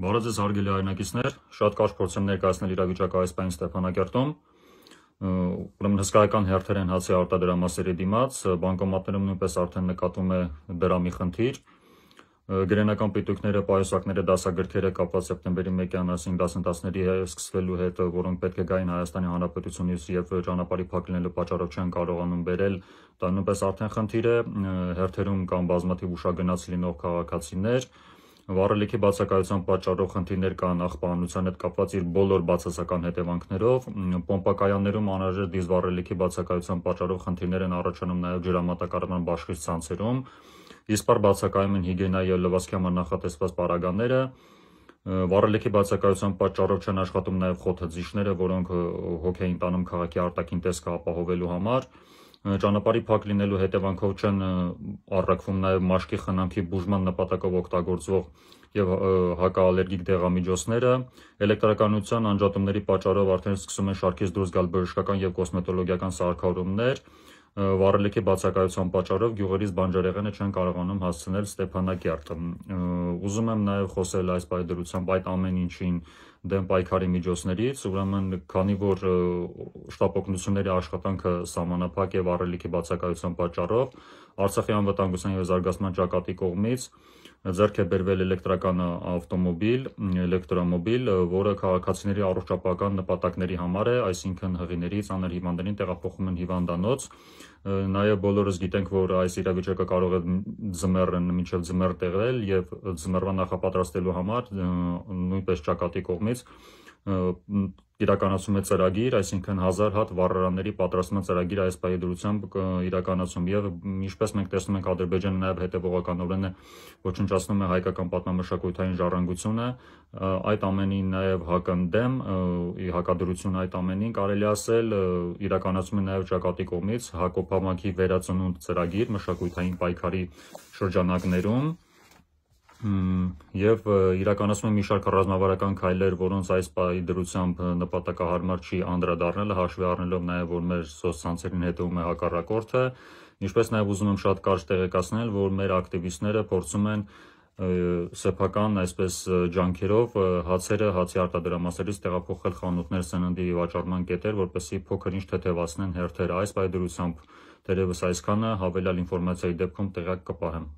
Բարև ձեզ հարգելի հայրենակիցներ, շատ կարճ փորձ եմ ներկայացնել իրավիճակը այս պայն Ստեփանակերտում։ Ուրեմն հսկայական հերթերեն հացի արտադրամասերի դիմաց բանկոմատներում նույնպես արդեն նկատվում է դրամի խնդիր։ Գրենական պիտույքները, պայուսակները, դասագրքերը կապված սեպտեմբերի 1-ի անասին դասընթացների սկսվելու հետ, որոնք պետք է գային Հայաստանի Հանրապետությունից եւ ճանապարհի փակ լինելու պատճառով չեն կարողանում բերել, դա նույնպես արդեն խնդիր է։ Հերթերում կան բազմաթիվ ուշագնաց լինող քաղաքացիներ, Վառելիքի բացակայության պատճառով խնդիրներ կան աղբանության հետ կապված իր բոլոր բացասական հետևանքներով։ Պոմպակայաններում անհրաժեշտ դիզվառելիքի բացակայության պատճառով խնդիրներ են առաջանում նաև ջրամատակարարման բաշխիչ ցանցերում։ Իսպար բացակայում են հիգիենայի եւ լվացքի համար նախատեսված պարագաները։ Վառելիքի բացակայության պատճառով չեն աշխատում նաև խոթհձիչները, որոնք հոգ էին տանում քաղաքի արտաքին տեսքը ապահովելու համար։ Ա, ճանապարհի փակ լինելու հետևանքով չեն առաքվում նաև մաշկի խնամքի բուժման նպատակով օգտագործվող եւ հակաալերգիկ դեղամիջոցները էլեկտրականության անջատումների պատճառով արդեն սկսում են շարքից դուրս գալ բժշկական եւ կոսմետոլոգիական սարքավորումներ վառելիքի բացակայության պատճառով գյուղերից բանջարեղենը չեն կարողանում հասցնել Ստեփանակերտ։ Ուզում եմ նաև խոսել այս բայդրությամբ այդ ամեն ինչին դեմ պայքարի միջոցներից, ուրեմն քանի որ շտապօգնությունների աշխատանքը սահմանափակ եւ առելիքի բացակայության պատճառով Արցախի անվտանգության եւ զարգացման ճակատի կողմից ձեռք է բերվել էլեկտրական ավտոմոբիլ, էլեկտրոմոբիլ, որը քաղաքացիների առողջապահական նպատակների համար է, այսինքն հղիներից աներ հիվանդներին տեղափոխում են հիվանդանոց։ Նաև բոլորս գիտենք, որ այս իրավիճակը կարող է ձմեռն մինչև ձմեռ տեղել եւ ձմեռվա նախապատրաստելու համար նույնպես ճակատի կողմից կողմից իրականացում է ծրագիր, այսինքն 1000 հատ վառարանների պատրաստման ծրագիր այս պայդրությամբ իրականացում եւ ինչպես մենք տեսնում ենք Ադրբեջանը նաեւ հետեւողականորեն ոչնչացնում է հայկական պատմամշակութային ժառանգությունը, այդ ամենին նաեւ հակընդդեմ հակադրություն այդ ամենին կարելի ասել իրականացում է նաեւ ճակատի կողմից Հակոբ Համակի վերածնունդ ծրագիր մշակութային պայքարի շրջանակներում Եվ իրականացնում է մի շարք ռազմավարական քայլեր, որոնց այս պահի դրությամբ նպատակահարմար չի անդրադառնելը, հաշվի առնելով նաև որ մեր սոցցանցերին հետևում է հակառակորդը, ինչպես նաև ուզում եմ շատ կարճ տեղեկացնել, որ մեր ակտիվիստները փորձում են սեփական այսպես ջանքերով հացերը հացի արտադրամասերից տեղափոխել խանութներ սննդի վաճառման կետեր, որպեսզի փոքրինչ թեթևացնեն հերթերը։ Այս բայդրությամբ դերևս այսքանը հավելյալ ինֆորմացիայի դեպքում տեղակ կպահեմ։